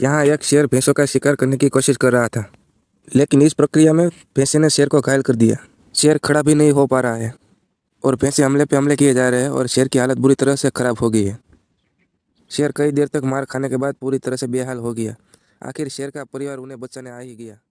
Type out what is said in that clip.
यहाँ एक शेर भैंसों का शिकार करने की कोशिश कर रहा था लेकिन इस प्रक्रिया में भैंसे ने शेर को घायल कर दिया शेर खड़ा भी नहीं हो पा रहा है और भैंसे हमले पे हमले किए जा रहे हैं और शेर की हालत बुरी तरह से ख़राब हो गई है शेर कई देर तक मार खाने के बाद पूरी तरह से बेहाल हो गया आखिर शेर का परिवार उन्हें बचाने आ ही गया